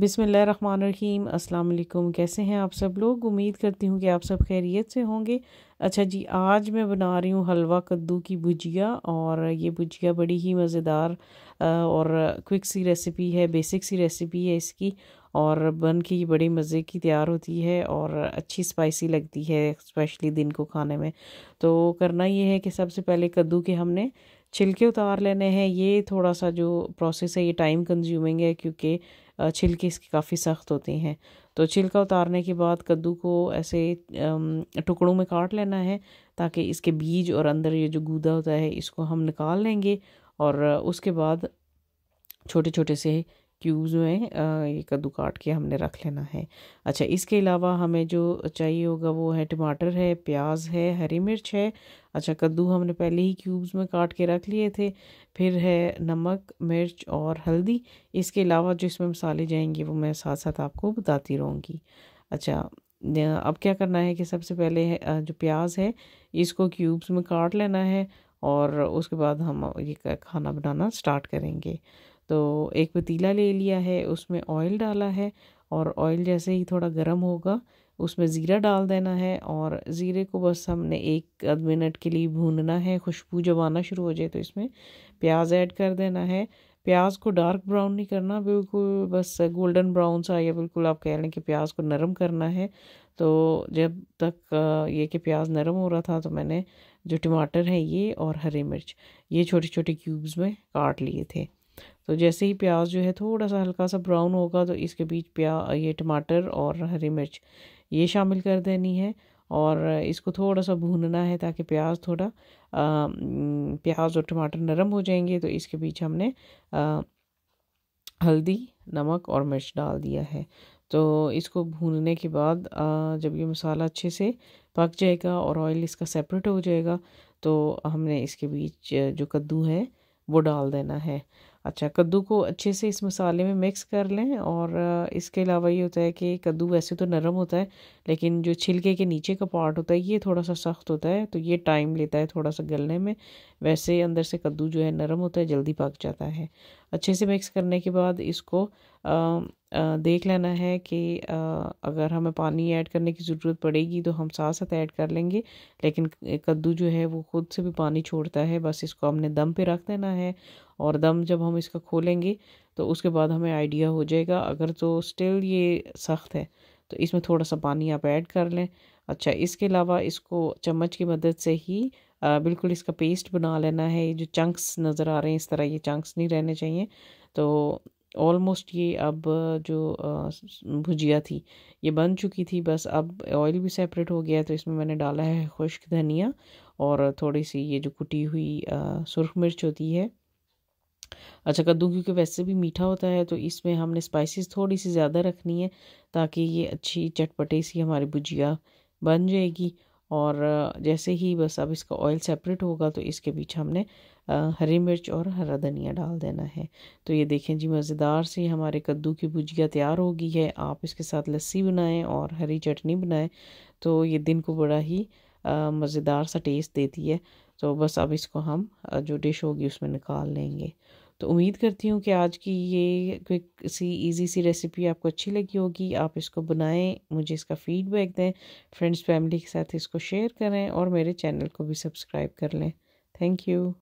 बिसमीम अस्सलाम कैसे हैं आप सब लोग उम्मीद करती हूँ कि आप सब खैरियत से होंगे अच्छा जी आज मैं बना रही हूँ हलवा कद्दू की भुजिया और ये भुजिया बड़ी ही मज़ेदार और क्विक सी रेसिपी है बेसिक सी रेसिपी है इसकी और बन के ये बड़े मज़े की तैयार होती है और अच्छी स्पाइसी लगती है स्पेशली दिन को खाने में तो करना ये है कि सबसे पहले कद्दू के हमने छिलके उतार लेने हैं ये थोड़ा सा जो प्रोसेस है ये टाइम कंज्यूमिंग है क्योंकि छिलके इसके काफ़ी सख्त होते हैं तो छिलका उतारने के बाद कद्दू को ऐसे टुकड़ों में काट लेना है ताकि इसके बीज और अंदर ये जो गूदा होता है इसको हम निकाल लेंगे और उसके बाद छोटे छोटे से क्यूब्स में ये कद्दू काट के हमने रख लेना है अच्छा इसके अलावा हमें जो चाहिए होगा वो है टमाटर है प्याज है हरी मिर्च है अच्छा कद्दू हमने पहले ही क्यूब्स में काट के रख लिए थे फिर है नमक मिर्च और हल्दी इसके अलावा जो इसमें मसाले जाएंगे वो मैं साथ साथ आपको बताती रहूँगी अच्छा अब क्या करना है कि सबसे पहले जो प्याज है इसको क्यूब्स में काट लेना है और उसके बाद हम ये खाना बनाना स्टार्ट करेंगे तो एक पतीला ले लिया है उसमें ऑयल डाला है और ऑयल जैसे ही थोड़ा गर्म होगा उसमें ज़ीरा डाल देना है और ज़ीरे को बस हमने एक आध मिनट के लिए भूनना है खुशबू जब आना शुरू हो जाए तो इसमें प्याज ऐड कर देना है प्याज को डार्क ब्राउन नहीं करना बिल्कुल बस गोल्डन ब्राउन सा या बिल्कुल आप कह लें कि प्याज को नरम करना है तो जब तक ये कि प्याज नरम हो रहा था तो मैंने जो टमाटर है ये और हरी मिर्च ये छोटे छोटे क्यूब्स में काट लिए थे तो जैसे ही प्याज जो है थोड़ा सा हल्का सा ब्राउन होगा तो इसके बीच प्या ये टमाटर और हरी मिर्च ये शामिल कर देनी है और इसको थोड़ा सा भूनना है ताकि प्याज थोड़ा आ, प्याज और टमाटर नरम हो जाएंगे तो इसके बीच हमने आ, हल्दी नमक और मिर्च डाल दिया है तो इसको भूनने के बाद आ, जब ये मसाला अच्छे से पक जाएगा और ऑयल इसका सेपरेट हो जाएगा तो हमने इसके बीच जो कद्दू है वो डाल देना है अच्छा कद्दू को अच्छे से इस मसाले में मिक्स कर लें और इसके अलावा ये होता है कि कद्दू वैसे तो नरम होता है लेकिन जो छिलके के नीचे का पार्ट होता है ये थोड़ा सा सख्त होता है तो ये टाइम लेता है थोड़ा सा गलने में वैसे अंदर से कद्दू जो है नरम होता है जल्दी पक जाता है अच्छे से मिक्स करने के बाद इसको आ, आ, देख लेना है कि आ, अगर हमें पानी ऐड करने की ज़रूरत पड़ेगी तो हम साथ साथ ऐड कर लेंगे लेकिन कद्दू जो है वो खुद से भी पानी छोड़ता है बस इसको हमने दम पे रख देना है और दम जब हम इसका खोलेंगे तो उसके बाद हमें आइडिया हो जाएगा अगर तो स्टिल ये सख्त है तो इसमें थोड़ा सा पानी आप ऐड कर लें अच्छा इसके अलावा इसको चम्मच की मदद से ही आ, बिल्कुल इसका पेस्ट बना लेना है ये जो चंक्स नज़र आ रहे हैं इस तरह ये चंक्स नहीं रहने चाहिए तो ऑलमोस्ट ये अब जो भुजिया थी ये बन चुकी थी बस अब ऑयल भी सेपरेट हो गया तो इसमें मैंने डाला है खुश्क धनिया और थोड़ी सी ये जो कुटी हुई सुरख मिर्च होती है अच्छा कद्दू क्योंकि वैसे भी मीठा होता है तो इसमें हमने स्पाइसेस थोड़ी सी ज़्यादा रखनी है ताकि ये अच्छी चटपटे सी हमारी भुजिया बन जाएगी और जैसे ही बस अब इसका ऑयल सेपरेट होगा तो इसके बीच हमने हरी मिर्च और हरा धनिया डाल देना है तो ये देखें जी मज़ेदार सी हमारे कद्दू की भुजिया तैयार हो गई है आप इसके साथ लस्सी बनाएं और हरी चटनी बनाएं तो ये दिन को बड़ा ही मज़ेदार सा टेस्ट देती है तो बस अब इसको हम जो डिश होगी उसमें निकाल लेंगे तो उम्मीद करती हूँ कि आज की ये क्विक सी इजी सी रेसिपी आपको अच्छी लगी होगी आप इसको बनाएं मुझे इसका फीडबैक दें फ्रेंड्स फैमिली के साथ इसको शेयर करें और मेरे चैनल को भी सब्सक्राइब कर लें थैंक यू